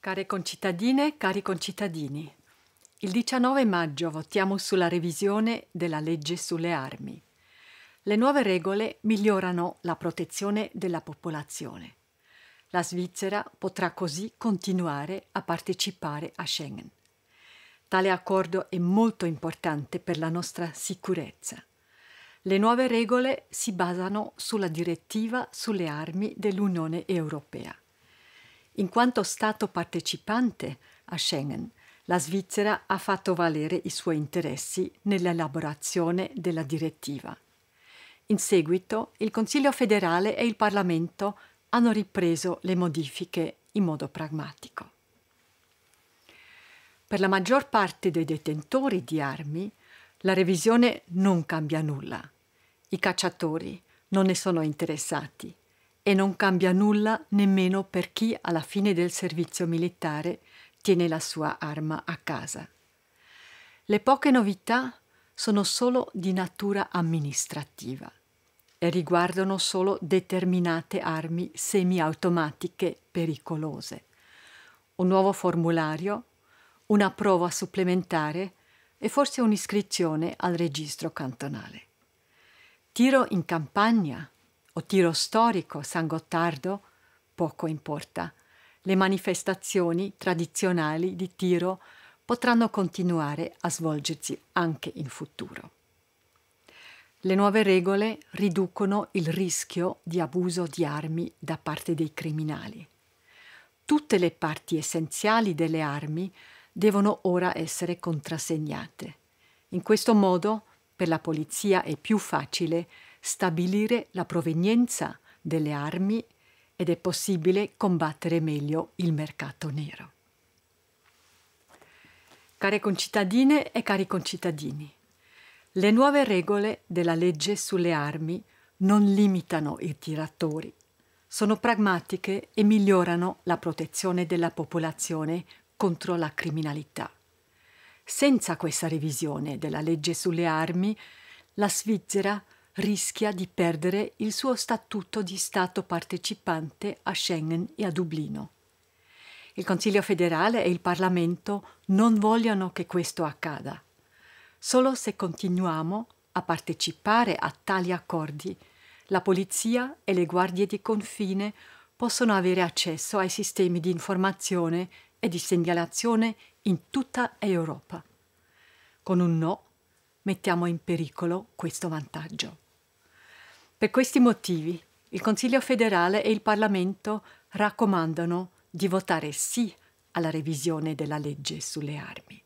Care concittadine, cari concittadini, il 19 maggio votiamo sulla revisione della legge sulle armi. Le nuove regole migliorano la protezione della popolazione. La Svizzera potrà così continuare a partecipare a Schengen. Tale accordo è molto importante per la nostra sicurezza. Le nuove regole si basano sulla direttiva sulle armi dell'Unione Europea. In quanto Stato partecipante a Schengen, la Svizzera ha fatto valere i suoi interessi nell'elaborazione della direttiva. In seguito, il Consiglio federale e il Parlamento hanno ripreso le modifiche in modo pragmatico. Per la maggior parte dei detentori di armi, la revisione non cambia nulla. I cacciatori non ne sono interessati e non cambia nulla nemmeno per chi alla fine del servizio militare tiene la sua arma a casa. Le poche novità sono solo di natura amministrativa e riguardano solo determinate armi semiautomatiche pericolose. Un nuovo formulario una prova supplementare e forse un'iscrizione al registro cantonale. Tiro in campagna o tiro storico San Gottardo, poco importa. Le manifestazioni tradizionali di tiro potranno continuare a svolgersi anche in futuro. Le nuove regole riducono il rischio di abuso di armi da parte dei criminali. Tutte le parti essenziali delle armi devono ora essere contrassegnate. In questo modo, per la polizia è più facile stabilire la provenienza delle armi ed è possibile combattere meglio il mercato nero. Care concittadine e cari concittadini, le nuove regole della legge sulle armi non limitano i tiratori, sono pragmatiche e migliorano la protezione della popolazione contro la criminalità. Senza questa revisione della legge sulle armi, la Svizzera rischia di perdere il suo statuto di Stato partecipante a Schengen e a Dublino. Il Consiglio federale e il Parlamento non vogliono che questo accada. Solo se continuiamo a partecipare a tali accordi, la polizia e le guardie di confine possono avere accesso ai sistemi di informazione e di segnalazione in tutta Europa. Con un no mettiamo in pericolo questo vantaggio. Per questi motivi il Consiglio federale e il Parlamento raccomandano di votare sì alla revisione della legge sulle armi.